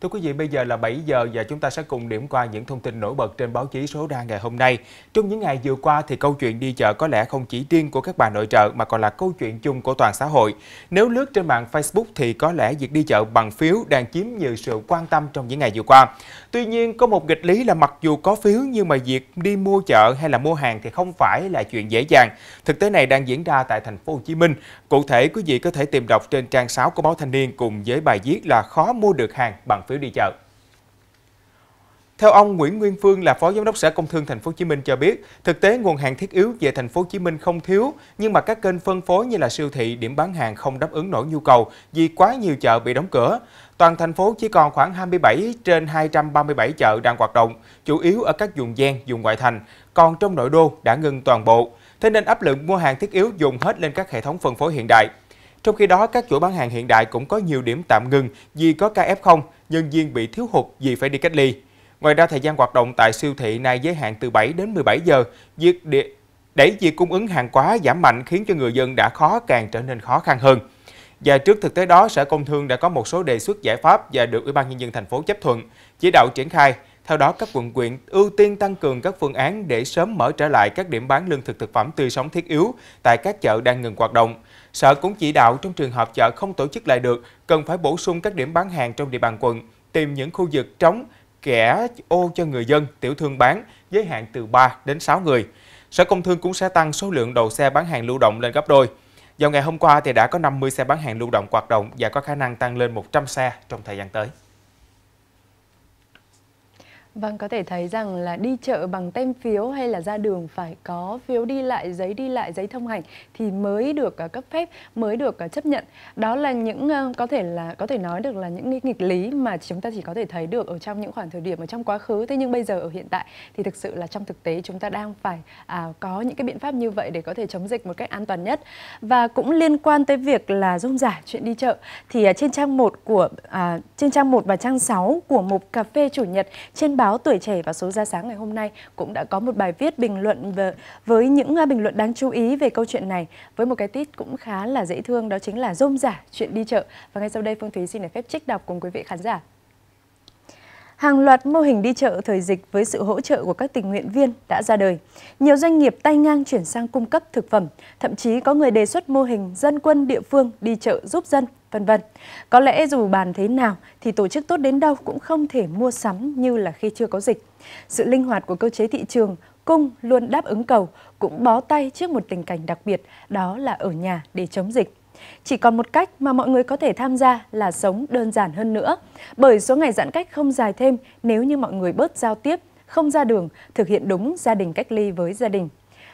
Thưa quý vị, bây giờ là 7 giờ và chúng ta sẽ cùng điểm qua những thông tin nổi bật trên báo chí số ra ngày hôm nay. Trong những ngày vừa qua thì câu chuyện đi chợ có lẽ không chỉ riêng của các bà nội trợ mà còn là câu chuyện chung của toàn xã hội. Nếu lướt trên mạng Facebook thì có lẽ việc đi chợ bằng phiếu đang chiếm nhiều sự quan tâm trong những ngày vừa qua. Tuy nhiên, có một nghịch lý là mặc dù có phiếu nhưng mà việc đi mua chợ hay là mua hàng thì không phải là chuyện dễ dàng. Thực tế này đang diễn ra tại thành phố Hồ Chí Minh. Cụ thể, quý vị có thể tìm đọc trên trang 6 của báo Thanh niên cùng với bài viết là khó mua được hàng bằng phiếu đi chợ. Theo ông Nguyễn Nguyên Phương là Phó Giám đốc Sở Công Thương Thành phố Hồ Chí Minh cho biết, thực tế nguồn hàng thiết yếu về Thành phố Hồ Chí Minh không thiếu, nhưng mà các kênh phân phối như là siêu thị, điểm bán hàng không đáp ứng nổi nhu cầu vì quá nhiều chợ bị đóng cửa. Toàn thành phố chỉ còn khoảng 27 trên 237 chợ đang hoạt động, chủ yếu ở các vùng gian, vùng ngoại thành, còn trong nội đô đã ngừng toàn bộ. Thế nên áp lực mua hàng thiết yếu dùng hết lên các hệ thống phân phối hiện đại. Trong khi đó, các chuỗi bán hàng hiện đại cũng có nhiều điểm tạm ngừng vì có ca F0, nhân viên bị thiếu hụt vì phải đi cách ly. Ngoài ra, thời gian hoạt động tại siêu thị nay giới hạn từ 7 đến 17 giờ, việc để, để việc cung ứng hàng quá giảm mạnh khiến cho người dân đã khó càng trở nên khó khăn hơn. Và trước thực tế đó, Sở Công Thương đã có một số đề xuất giải pháp và được Ủy ban nhân dân thành phố chấp thuận, chỉ đạo triển khai theo đó, các quận quyện ưu tiên tăng cường các phương án để sớm mở trở lại các điểm bán lương thực thực phẩm tươi sống thiết yếu tại các chợ đang ngừng hoạt động. Sở cũng chỉ đạo trong trường hợp chợ không tổ chức lại được, cần phải bổ sung các điểm bán hàng trong địa bàn quận, tìm những khu vực trống, kẻ ô cho người dân, tiểu thương bán, giới hạn từ 3 đến 6 người. Sở Công Thương cũng sẽ tăng số lượng đầu xe bán hàng lưu động lên gấp đôi. Vào ngày hôm qua thì đã có 50 xe bán hàng lưu động hoạt động và có khả năng tăng lên 100 xe trong thời gian tới. Vâng, có thể thấy rằng là đi chợ bằng tem phiếu hay là ra đường phải có phiếu đi lại, giấy đi lại, giấy thông hành thì mới được à, cấp phép, mới được à, chấp nhận. Đó là những có thể là có thể nói được là những nghịch lý mà chúng ta chỉ có thể thấy được ở trong những khoảng thời điểm ở trong quá khứ. Thế nhưng bây giờ ở hiện tại thì thực sự là trong thực tế chúng ta đang phải à, có những cái biện pháp như vậy để có thể chống dịch một cách an toàn nhất. Và cũng liên quan tới việc là dung giả chuyện đi chợ thì à, trên trang 1 của à, trên trang 1 và trang 6 của mục cà phê chủ nhật trên báo báo Tuổi Trẻ và số ra sáng ngày hôm nay cũng đã có một bài viết bình luận về, với những à, bình luận đáng chú ý về câu chuyện này với một cái tít cũng khá là dễ thương đó chính là rôm giả chuyện đi chợ. Và ngay sau đây Phương Thúy xin được phép trích đọc cùng quý vị khán giả hàng loạt mô hình đi chợ thời dịch với sự hỗ trợ của các tình nguyện viên đã ra đời. Nhiều doanh nghiệp tay ngang chuyển sang cung cấp thực phẩm, thậm chí có người đề xuất mô hình dân quân địa phương đi chợ giúp dân, vân vân. Có lẽ dù bàn thế nào thì tổ chức tốt đến đâu cũng không thể mua sắm như là khi chưa có dịch. Sự linh hoạt của cơ chế thị trường, cung luôn đáp ứng cầu cũng bó tay trước một tình cảnh đặc biệt đó là ở nhà để chống dịch. Chỉ còn một cách mà mọi người có thể tham gia là sống đơn giản hơn nữa, bởi số ngày giãn cách không dài thêm nếu như mọi người bớt giao tiếp, không ra đường, thực hiện đúng gia đình cách ly với gia đình.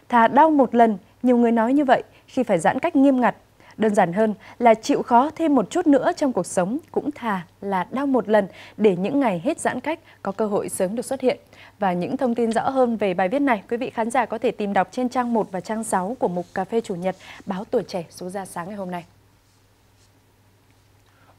Thà đau một lần, nhiều người nói như vậy khi phải giãn cách nghiêm ngặt Đơn giản hơn là chịu khó thêm một chút nữa trong cuộc sống cũng thà là đau một lần để những ngày hết giãn cách có cơ hội sớm được xuất hiện. Và những thông tin rõ hơn về bài viết này, quý vị khán giả có thể tìm đọc trên trang 1 và trang 6 của mục Cà phê Chủ nhật báo Tuổi Trẻ số ra sáng ngày hôm nay.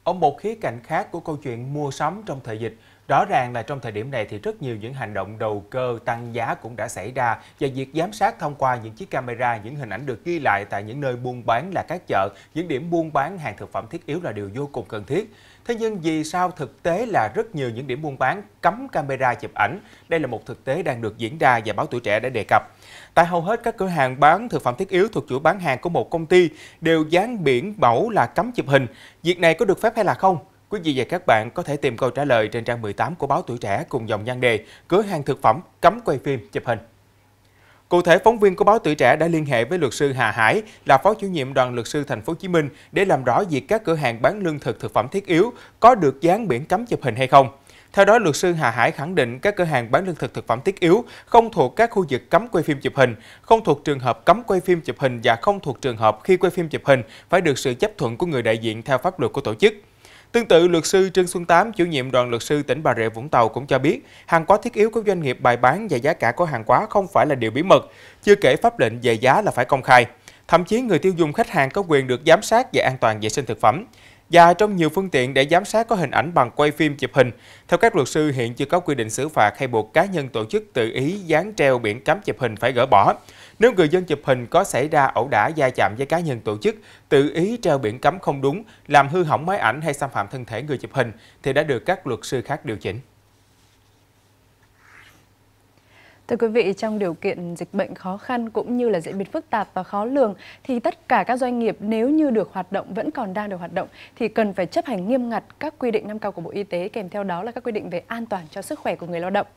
Ở một khía cạnh khác của câu chuyện mua sắm trong thời dịch, Rõ ràng là trong thời điểm này thì rất nhiều những hành động đầu cơ tăng giá cũng đã xảy ra và việc giám sát thông qua những chiếc camera, những hình ảnh được ghi lại tại những nơi buôn bán là các chợ, những điểm buôn bán hàng thực phẩm thiết yếu là điều vô cùng cần thiết. Thế nhưng vì sao thực tế là rất nhiều những điểm buôn bán cấm camera chụp ảnh? Đây là một thực tế đang được diễn ra và báo tuổi trẻ đã đề cập. Tại hầu hết các cửa hàng bán thực phẩm thiết yếu thuộc chuỗi bán hàng của một công ty đều dán biển mẫu là cấm chụp hình. Việc này có được phép hay là không? Quý vị và các bạn có thể tìm câu trả lời trên trang 18 của báo Tuổi Trẻ cùng dòng nhan đề Cửa hàng thực phẩm cấm quay phim chụp hình. Cụ thể, phóng viên của báo Tuổi Trẻ đã liên hệ với luật sư Hà Hải là phó chủ nhiệm đoàn luật sư Thành phố Hồ Chí Minh để làm rõ việc các cửa hàng bán lương thực thực phẩm thiết yếu có được dán biển cấm chụp hình hay không. Theo đó, luật sư Hà Hải khẳng định các cửa hàng bán lương thực thực phẩm thiết yếu không thuộc các khu vực cấm quay phim chụp hình, không thuộc trường hợp cấm quay phim chụp hình và không thuộc trường hợp khi quay phim chụp hình phải được sự chấp thuận của người đại diện theo pháp luật của tổ chức. Tương tự, luật sư Trương Xuân Tám, chủ nhiệm đoàn luật sư tỉnh Bà Rịa Vũng Tàu cũng cho biết, hàng hóa thiết yếu của doanh nghiệp bày bán và giá cả của hàng hóa không phải là điều bí mật, chưa kể pháp lệnh về giá là phải công khai. Thậm chí người tiêu dùng khách hàng có quyền được giám sát về an toàn vệ sinh thực phẩm. Và trong nhiều phương tiện để giám sát có hình ảnh bằng quay phim chụp hình, theo các luật sư hiện chưa có quy định xử phạt hay buộc cá nhân tổ chức tự ý dán treo biển cấm chụp hình phải gỡ bỏ. Nếu người dân chụp hình có xảy ra ẩu đả gia chạm với cá nhân tổ chức, tự ý treo biển cấm không đúng, làm hư hỏng máy ảnh hay xâm phạm thân thể người chụp hình thì đã được các luật sư khác điều chỉnh. Thưa quý vị, trong điều kiện dịch bệnh khó khăn cũng như là diễn biến phức tạp và khó lường thì tất cả các doanh nghiệp nếu như được hoạt động vẫn còn đang được hoạt động thì cần phải chấp hành nghiêm ngặt các quy định năm cao của Bộ Y tế kèm theo đó là các quy định về an toàn cho sức khỏe của người lao động.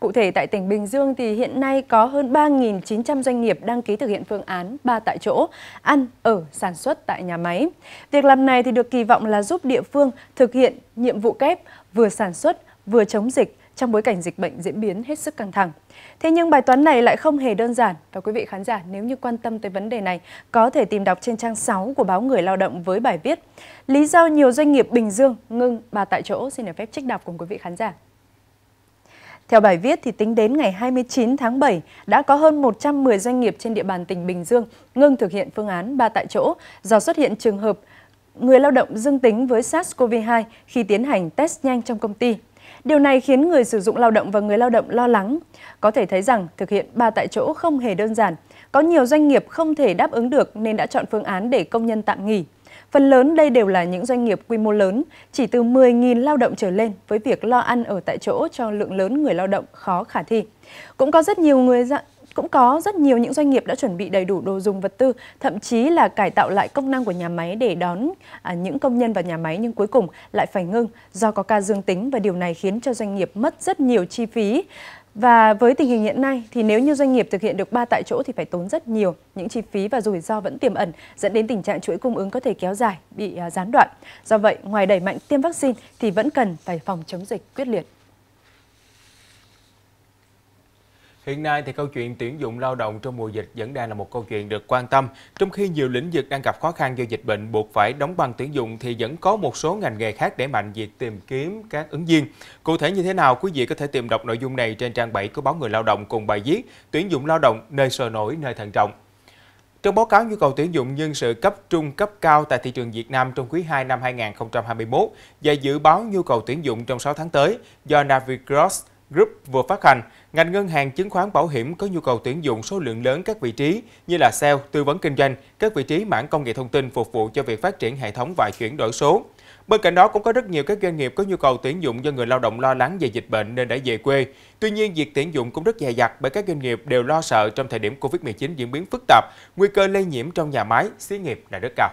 Cụ thể tại tỉnh Bình Dương thì hiện nay có hơn 3.900 doanh nghiệp đăng ký thực hiện phương án ba tại chỗ, ăn, ở, sản xuất tại nhà máy. Việc làm này thì được kỳ vọng là giúp địa phương thực hiện nhiệm vụ kép vừa sản xuất vừa chống dịch trong bối cảnh dịch bệnh diễn biến hết sức căng thẳng. Thế nhưng bài toán này lại không hề đơn giản và quý vị khán giả nếu như quan tâm tới vấn đề này có thể tìm đọc trên trang 6 của báo Người Lao động với bài viết Lý do nhiều doanh nghiệp Bình Dương ngưng bà tại chỗ xin được phép trích đọc cùng quý vị khán giả. Theo bài viết, thì tính đến ngày 29 tháng 7, đã có hơn 110 doanh nghiệp trên địa bàn tỉnh Bình Dương ngưng thực hiện phương án ba tại chỗ do xuất hiện trường hợp người lao động dương tính với SARS-CoV-2 khi tiến hành test nhanh trong công ty. Điều này khiến người sử dụng lao động và người lao động lo lắng. Có thể thấy rằng thực hiện ba tại chỗ không hề đơn giản. Có nhiều doanh nghiệp không thể đáp ứng được nên đã chọn phương án để công nhân tạm nghỉ. Phần lớn đây đều là những doanh nghiệp quy mô lớn, chỉ từ 10.000 lao động trở lên với việc lo ăn ở tại chỗ cho lượng lớn người lao động khó khả thi. Cũng có rất nhiều người cũng có rất nhiều những doanh nghiệp đã chuẩn bị đầy đủ đồ dùng vật tư, thậm chí là cải tạo lại công năng của nhà máy để đón à, những công nhân vào nhà máy nhưng cuối cùng lại phải ngưng do có ca dương tính và điều này khiến cho doanh nghiệp mất rất nhiều chi phí. Và với tình hình hiện nay thì nếu như doanh nghiệp thực hiện được ba tại chỗ thì phải tốn rất nhiều những chi phí và rủi ro vẫn tiềm ẩn dẫn đến tình trạng chuỗi cung ứng có thể kéo dài, bị à, gián đoạn. Do vậy, ngoài đẩy mạnh tiêm vaccine thì vẫn cần phải phòng chống dịch quyết liệt. Hiện nay thì câu chuyện tuyển dụng lao động trong mùa dịch vẫn đang là một câu chuyện được quan tâm. Trong khi nhiều lĩnh vực đang gặp khó khăn do dịch bệnh buộc phải đóng băng tuyển dụng thì vẫn có một số ngành nghề khác để mạnh việc tìm kiếm các ứng viên. Cụ thể như thế nào quý vị có thể tìm đọc nội dung này trên trang 7 của báo Người Lao động cùng bài viết Tuyển dụng lao động nơi sôi nổi nơi thận trọng. Trong báo cáo nhu cầu tuyển dụng nhân sự cấp trung cấp cao tại thị trường Việt Nam trong quý 2 năm 2021 và dự báo nhu cầu tuyển dụng trong 6 tháng tới do Navigros Group vừa phát hành, ngành ngân hàng chứng khoán bảo hiểm có nhu cầu tuyển dụng số lượng lớn các vị trí như là sale, tư vấn kinh doanh, các vị trí mảng công nghệ thông tin phục vụ cho việc phát triển hệ thống và chuyển đổi số. Bên cạnh đó cũng có rất nhiều các doanh nghiệp có nhu cầu tuyển dụng do người lao động lo lắng về dịch bệnh nên đã về quê. Tuy nhiên, việc tuyển dụng cũng rất dè dặt bởi các doanh nghiệp đều lo sợ trong thời điểm Covid-19 diễn biến phức tạp, nguy cơ lây nhiễm trong nhà máy, xí nghiệp là rất cao.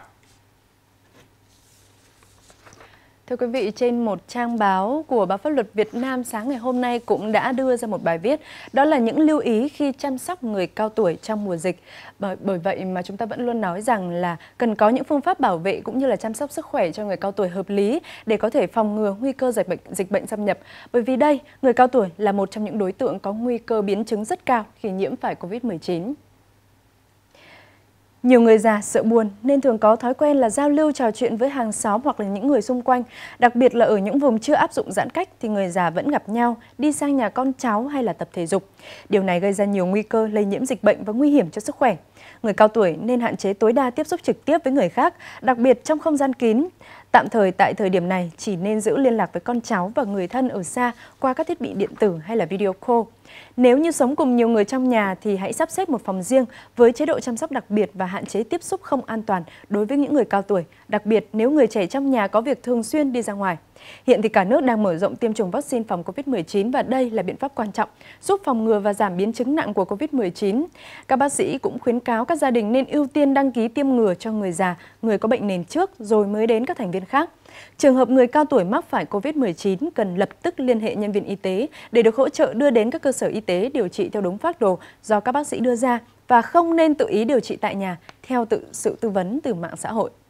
Thưa quý vị, trên một trang báo của Báo Pháp luật Việt Nam sáng ngày hôm nay cũng đã đưa ra một bài viết, đó là những lưu ý khi chăm sóc người cao tuổi trong mùa dịch. Bởi, bởi vậy mà chúng ta vẫn luôn nói rằng là cần có những phương pháp bảo vệ cũng như là chăm sóc sức khỏe cho người cao tuổi hợp lý để có thể phòng ngừa nguy cơ dịch bệnh, dịch bệnh xâm nhập. Bởi vì đây, người cao tuổi là một trong những đối tượng có nguy cơ biến chứng rất cao khi nhiễm phải COVID-19. Nhiều người già sợ buồn nên thường có thói quen là giao lưu trò chuyện với hàng xóm hoặc là những người xung quanh. Đặc biệt là ở những vùng chưa áp dụng giãn cách thì người già vẫn gặp nhau, đi sang nhà con cháu hay là tập thể dục. Điều này gây ra nhiều nguy cơ lây nhiễm dịch bệnh và nguy hiểm cho sức khỏe. Người cao tuổi nên hạn chế tối đa tiếp xúc trực tiếp với người khác, đặc biệt trong không gian kín. Tạm thời tại thời điểm này chỉ nên giữ liên lạc với con cháu và người thân ở xa qua các thiết bị điện tử hay là video call. Nếu như sống cùng nhiều người trong nhà thì hãy sắp xếp một phòng riêng với chế độ chăm sóc đặc biệt và hạn chế tiếp xúc không an toàn đối với những người cao tuổi, đặc biệt nếu người trẻ trong nhà có việc thường xuyên đi ra ngoài. Hiện thì cả nước đang mở rộng tiêm chủng vaccine phòng COVID-19 và đây là biện pháp quan trọng giúp phòng ngừa và giảm biến chứng nặng của COVID-19. Các bác sĩ cũng khuyến cáo các gia đình nên ưu tiên đăng ký tiêm ngừa cho người già, người có bệnh nền trước rồi mới đến các thành viên khác. Trường hợp người cao tuổi mắc phải COVID-19 cần lập tức liên hệ nhân viên y tế để được hỗ trợ đưa đến các cơ sở y tế điều trị theo đúng phác đồ do các bác sĩ đưa ra và không nên tự ý điều trị tại nhà theo tự sự tư vấn từ mạng xã hội.